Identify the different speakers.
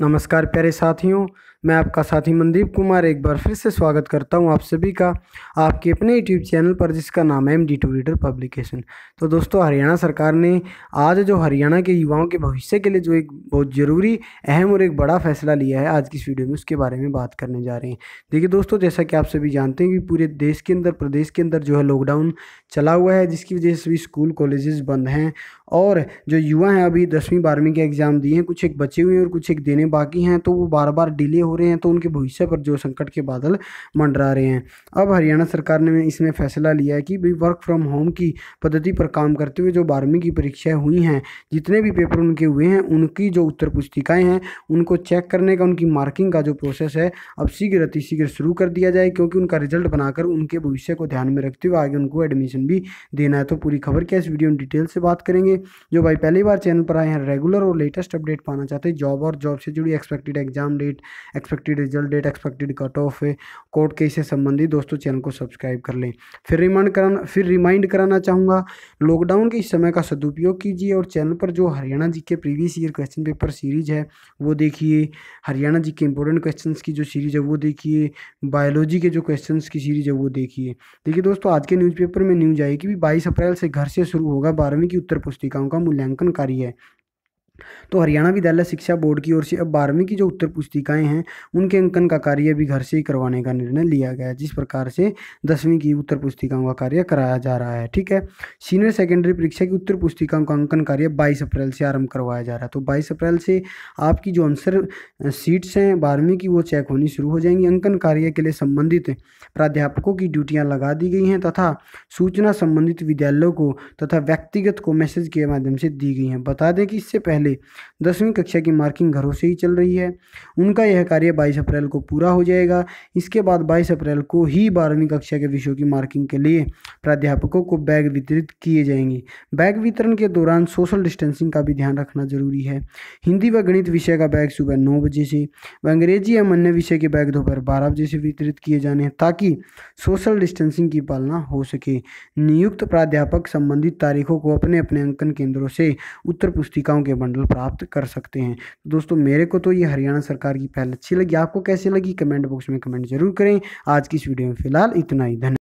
Speaker 1: नमस्कार प्यारे साथियों मैं आपका साथी मनदीप कुमार एक बार फिर से स्वागत करता हूं आप सभी का आपके अपने यूट्यूब चैनल पर जिसका नाम है M D two reader publication तो दोस्तों हरियाणा सरकार ने आज जो हरियाणा के युवाओं के भविष्य के लिए जो एक बहुत ज़रूरी अहम और एक बड़ा फैसला लिया है आज की इस वीडियो में उसके बारे में बात करने जा रहे हैं देखिए दोस्तों जैसा कि आप सभी जानते हैं कि पूरे देश के अंदर प्रदेश के अंदर जो है लॉकडाउन चला हुआ है जिसकी वजह से सभी स्कूल कॉलेजेस बंद हैं और जो युवा हैं अभी दसवीं बारहवीं के एग्ज़ाम दिए हैं कुछ एक बचे हुए हैं और कुछ एक देने बाकी हैं तो वो बार बार डिले हो रहे हैं तो उनके भविष्य पर जो संकट के बादल मंडरा रहे हैं अब हरियाणा सरकार ने इसमें फैसला लिया है कि भाई वर्क फ्रॉम होम की पद्धति पर काम करते हुए जो बारहवीं की परीक्षाएँ हुई हैं जितने भी पेपर उनके हुए हैं उनकी जो उत्तर पुस्तिकाएँ हैं उनको चेक करने का उनकी मार्किंग का जो प्रोसेस है अब शीघ्र अतिशीघ्र शुरू कर दिया जाए क्योंकि उनका रिजल्ट बनाकर उनके भविष्य को ध्यान में रखते हुए आगे उनको एडमिशन भी देना है तो पूरी खबर क्या इस वीडियो में डिटेल से बात करेंगे लिए जो भाई पहली बार चैनल पर आए हैं रेगुलर और लेटेस्ट अपडेट पाना चाहते हैं जॉब और जॉब से जुड़ी expected exam date expected result date expected cut off court case से संबंधित दोस्तों चैनल को सब्सक्राइब कर लें फिर रिमाइंड कराना फिर रिमाइंड कराना चाहूँगा लॉकडाउन के इस समय का सदुपयोग कीजिए और चैनल पर जो Haryana G K previous year question paper series है वो देखिए हरियाणा जी के इंपॉर्टेंट क्वेश्चन की जो सीरीज है वो देखिए बायोलॉजी के जो क्वेश्चन की सीरीज है वो देखिए देखिए दोस्तों आज के न्यूज़पेपर में न्यूज आई कि भी बाईस अप्रैल से घर से शुरू होगा बारहवीं की उत्तर पुस्तिका पुस्तिकाओं का मूल्यांकन कार्य तो हरियाणा विद्यालय शिक्षा बोर्ड की ओर से अब बारहवीं की जो उत्तर पुस्तिकाएं हैं उनके अंकन का कार्य भी घर से ही करवाने का निर्णय लिया गया है जिस प्रकार से दसवीं की उत्तर पुस्तिकाओं का कार्य कराया जा रहा है ठीक है सीनियर सेकेंडरी परीक्षा की उत्तर पुस्तिकाओं का अंकन कार्य बाईस अप्रैल से आरंभ करवाया जा रहा है तो बाईस अप्रैल से आपकी जो आंसर सीट्स हैं बारहवीं की वो चेक होनी शुरू हो जाएंगी अंकन कार्य के लिए संबंधित प्राध्यापकों की ड्यूटियाँ लगा दी गई हैं तथा सूचना संबंधित विद्यालयों को तथा व्यक्तिगत को मैसेज के माध्यम से दी गई हैं बता दें कि इससे पहले पहले दसवीं कक्षा की मार्किंग घरों से ही चल रही है उनका यह कार्य बाईस अप्रैल को पूरा हो जाएगा इसके बाद बाईस अप्रैल को ही बारहवीं कक्षा के विषयों की मार्किंग के लिए प्राध्यापकों को बैग वितरित किए जाएंगे बैग वितरण के दौरान सोशल डिस्टेंसिंग का भी ध्यान रखना जरूरी है हिंदी व गणित विषय का बैग सुबह नौ बजे से व अंग्रेजी एवं अन्य विषय के बैग दोपहर बारह बजे से वितरित किए जाने हैं ताकि सोशल डिस्टेंसिंग की पालना हो सके नियुक्त प्राध्यापक संबंधित तारीखों को अपने अपने अंकन केंद्रों से उत्तर पुस्तिकाओं के बंडल मेडल प्राप्त कर सकते हैं तो दोस्तों मेरे को तो ये हरियाणा सरकार की पहल अच्छी लगी आपको कैसे लगी कमेंट बॉक्स में कमेंट जरूर करें आज की इस वीडियो में फिलहाल इतना ही धन्यवाद